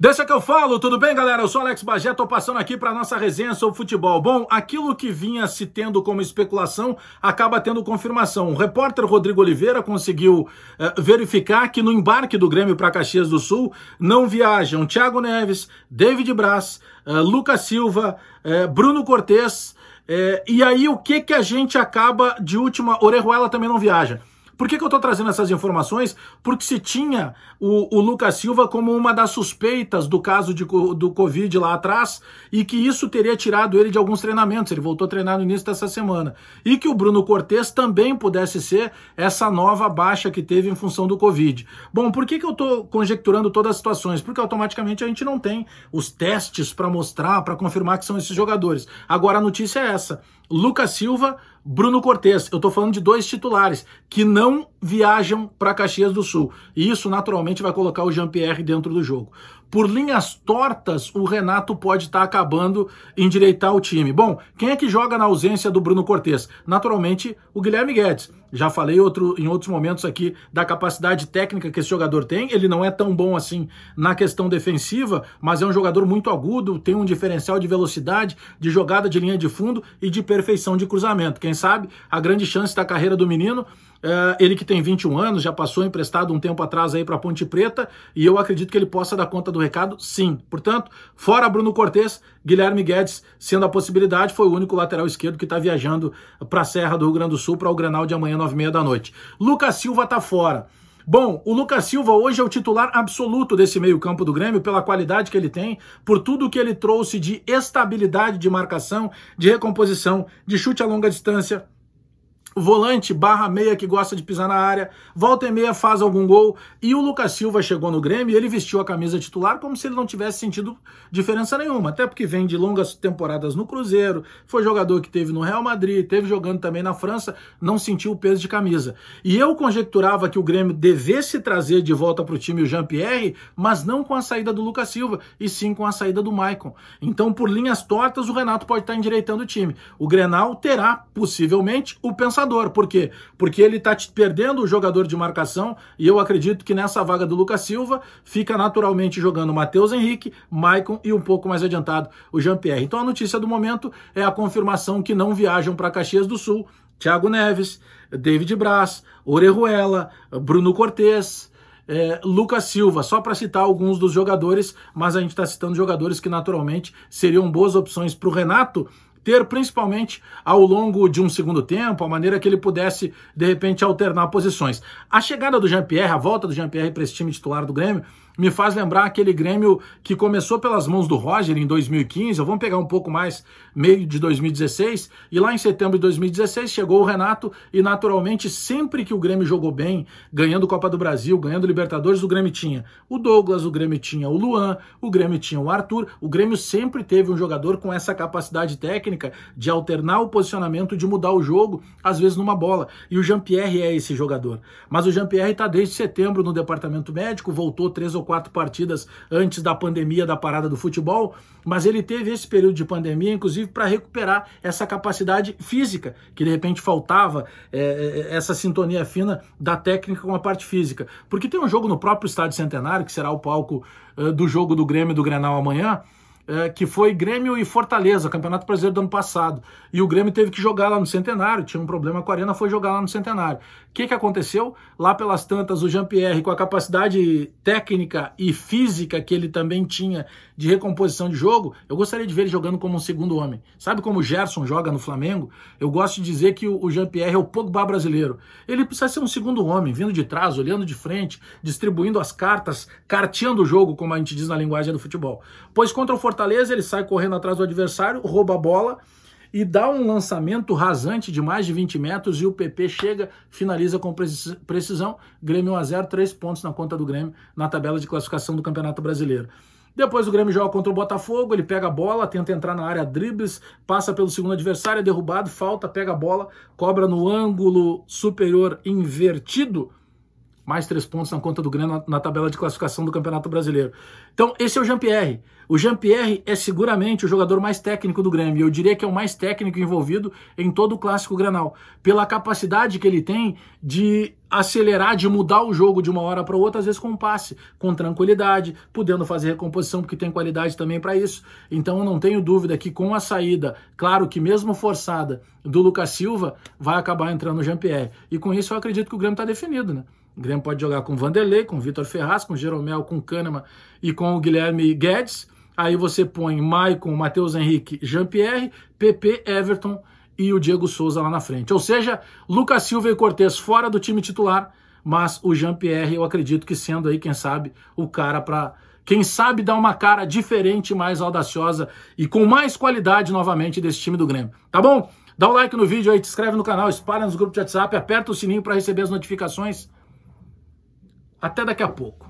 Deixa que eu falo, tudo bem, galera? Eu sou Alex Bagé, tô passando aqui para nossa resenha sobre futebol. Bom, aquilo que vinha se tendo como especulação acaba tendo confirmação. O repórter Rodrigo Oliveira conseguiu eh, verificar que no embarque do Grêmio para Caxias do Sul não viajam Thiago Neves, David Braz, eh, Lucas Silva, eh, Bruno Cortes, é, e aí o que que a gente acaba de última? Orejuela também não viaja. Por que, que eu estou trazendo essas informações? Porque se tinha o, o Lucas Silva como uma das suspeitas do caso de, do Covid lá atrás e que isso teria tirado ele de alguns treinamentos. Ele voltou a treinar no início dessa semana. E que o Bruno Cortes também pudesse ser essa nova baixa que teve em função do Covid. Bom, por que, que eu estou conjecturando todas as situações? Porque automaticamente a gente não tem os testes para mostrar, para confirmar que são esses jogadores. Agora a notícia é essa. Lucas Silva, Bruno Cortes. Eu estou falando de dois titulares que não viajam para Caxias do Sul. E isso naturalmente vai colocar o Jean-Pierre dentro do jogo por linhas tortas, o Renato pode estar tá acabando endireitar o time. Bom, quem é que joga na ausência do Bruno Cortes? Naturalmente, o Guilherme Guedes. Já falei outro, em outros momentos aqui da capacidade técnica que esse jogador tem. Ele não é tão bom assim na questão defensiva, mas é um jogador muito agudo, tem um diferencial de velocidade, de jogada de linha de fundo e de perfeição de cruzamento. Quem sabe a grande chance da carreira do menino é, ele que tem 21 anos, já passou emprestado um tempo atrás aí para Ponte Preta e eu acredito que ele possa dar conta do recado, sim. Portanto, fora Bruno Cortes, Guilherme Guedes, sendo a possibilidade, foi o único lateral esquerdo que está viajando para a Serra do Rio Grande do Sul para o Granal de amanhã, 9 h meia da noite. Lucas Silva está fora. Bom, o Lucas Silva hoje é o titular absoluto desse meio-campo do Grêmio, pela qualidade que ele tem, por tudo que ele trouxe de estabilidade de marcação, de recomposição, de chute a longa distância volante barra meia que gosta de pisar na área, volta e meia faz algum gol, e o Lucas Silva chegou no Grêmio e ele vestiu a camisa titular como se ele não tivesse sentido diferença nenhuma, até porque vem de longas temporadas no Cruzeiro, foi jogador que teve no Real Madrid, teve jogando também na França, não sentiu o peso de camisa. E eu conjecturava que o Grêmio devesse trazer de volta para o time o Jean-Pierre, mas não com a saída do Lucas Silva, e sim com a saída do Maicon. Então, por linhas tortas, o Renato pode estar endireitando o time. O Grenal terá, possivelmente, o pensador jogador. Por quê? Porque ele está perdendo o jogador de marcação e eu acredito que nessa vaga do Lucas Silva fica naturalmente jogando Matheus Henrique, Maicon e um pouco mais adiantado o Jean-Pierre. Então a notícia do momento é a confirmação que não viajam para Caxias do Sul Thiago Neves, David Braz, Orejuela, Bruno Cortes, é, Lucas Silva, só para citar alguns dos jogadores, mas a gente está citando jogadores que naturalmente seriam boas opções para o Renato ter, principalmente ao longo de um segundo tempo, a maneira que ele pudesse, de repente, alternar posições. A chegada do Jean-Pierre, a volta do Jean-Pierre para esse time titular do Grêmio, me faz lembrar aquele Grêmio que começou pelas mãos do Roger em 2015, vamos pegar um pouco mais, meio de 2016, e lá em setembro de 2016 chegou o Renato e naturalmente sempre que o Grêmio jogou bem, ganhando Copa do Brasil, ganhando Libertadores, o Grêmio tinha o Douglas, o Grêmio tinha o Luan, o Grêmio tinha o Arthur, o Grêmio sempre teve um jogador com essa capacidade técnica de alternar o posicionamento, de mudar o jogo, às vezes numa bola. E o Jean-Pierre é esse jogador. Mas o Jean-Pierre está desde setembro no departamento médico, voltou três ou quatro partidas antes da pandemia da parada do futebol, mas ele teve esse período de pandemia, inclusive, para recuperar essa capacidade física, que de repente faltava, é, é, essa sintonia fina da técnica com a parte física. Porque tem um jogo no próprio Estádio Centenário, que será o palco do jogo do Grêmio e do Grenal amanhã, é, que foi Grêmio e Fortaleza, Campeonato Brasileiro do ano passado. E o Grêmio teve que jogar lá no Centenário, tinha um problema com a Arena, foi jogar lá no Centenário. O que, que aconteceu? Lá pelas tantas, o Jean-Pierre, com a capacidade técnica e física que ele também tinha de recomposição de jogo, eu gostaria de ver ele jogando como um segundo homem. Sabe como o Gerson joga no Flamengo? Eu gosto de dizer que o Jean-Pierre é o Pogba brasileiro. Ele precisa ser um segundo homem, vindo de trás, olhando de frente, distribuindo as cartas, carteando o jogo, como a gente diz na linguagem do futebol. Pois contra o Fortaleza, Fortaleza, ele sai correndo atrás do adversário, rouba a bola e dá um lançamento rasante de mais de 20 metros e o PP chega, finaliza com precisão. Grêmio 1 a 0, três pontos na conta do Grêmio na tabela de classificação do Campeonato Brasileiro. Depois o Grêmio joga contra o Botafogo, ele pega a bola, tenta entrar na área, dribles, passa pelo segundo adversário, é derrubado, falta, pega a bola, cobra no ângulo superior invertido mais três pontos na conta do Grêmio na, na tabela de classificação do Campeonato Brasileiro. Então, esse é o Jean-Pierre. O Jean-Pierre é seguramente o jogador mais técnico do Grêmio. Eu diria que é o mais técnico envolvido em todo o Clássico Granal, pela capacidade que ele tem de acelerar, de mudar o jogo de uma hora para outra, às vezes com passe, com tranquilidade, podendo fazer recomposição, porque tem qualidade também para isso. Então eu não tenho dúvida que com a saída, claro que mesmo forçada, do Lucas Silva, vai acabar entrando o Jean-Pierre. E com isso eu acredito que o Grêmio está definido, né? O Grêmio pode jogar com Vanderlei, com Vitor Ferraz, com Jeromel, com Kahneman e com o Guilherme Guedes. Aí você põe Maicon, Matheus Henrique, Jean-Pierre, PP, Everton e o Diego Souza lá na frente. Ou seja, Lucas Silva e Cortes fora do time titular, mas o Jean-Pierre, eu acredito que sendo aí, quem sabe, o cara para quem sabe dar uma cara diferente, mais audaciosa e com mais qualidade novamente desse time do Grêmio. Tá bom? Dá o um like no vídeo aí, te inscreve no canal, espalha nos grupos de WhatsApp, aperta o sininho para receber as notificações. Até daqui a pouco.